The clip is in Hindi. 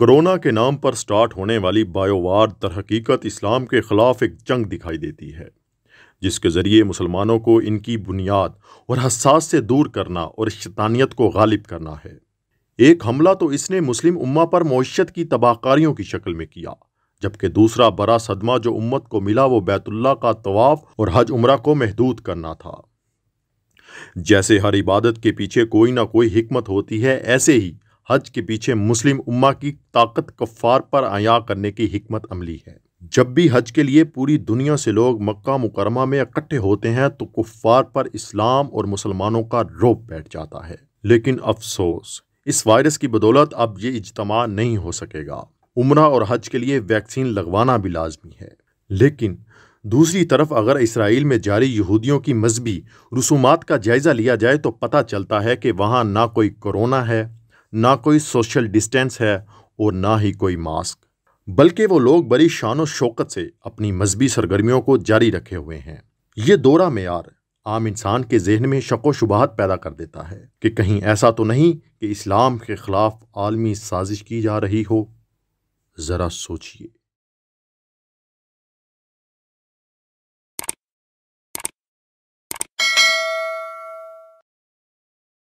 कोरोना के नाम पर स्टार्ट होने वाली बायोवार तरहकीकत इस्लाम के ख़िलाफ़ एक जंग दिखाई देती है जिसके ज़रिए मुसलमानों को इनकी बुनियाद और हसास से दूर करना और शैतानियत को गालिब करना है एक हमला तो इसने मुस्लिम उम्मा पर मीशत की तबाहकारियों की शक्ल में किया जबकि दूसरा बड़ा सदमा जो उम्मत को मिला वो बैतुल्ला का तवाफ़ और हज उम्र को महदूद करना था जैसे हर इबादत के पीछे कोई ना कोई हिकमत होती है ऐसे ही हज के पीछे मुस्लिम उम्मा की ताकत कफ़ार पर आया करने की हमत अमली है जब भी हज के लिए पूरी दुनिया से लोग मक्का मुकरमा में इकट्ठे होते हैं तो कुफ़ार पर इस्लाम और मुसलमानों का रोप बैठ जाता है लेकिन अफसोस इस वायरस की बदौलत अब ये इजतमा नहीं हो सकेगा उम्र और हज के लिए वैक्सीन लगवाना भी लाजमी है लेकिन दूसरी तरफ अगर इसराइल में जारी यहूदियों की मजहबी रसूमात का जायज़ा लिया जाए तो पता चलता है कि वहाँ ना कोई कोरोना है ना कोई सोशल डिस्टेंस है और ना ही कोई मास्क बल्कि वो लोग बड़ी शान शौकत से अपनी मजहबी सरगर्मियों को जारी रखे हुए हैं ये दौरा मैार आम इंसान के जहन में शको शुबाहत पैदा कर देता है कि कहीं ऐसा तो नहीं कि इस्लाम के ख़िलाफ़ आलमी साजिश की जा रही हो ज़रा सोचिए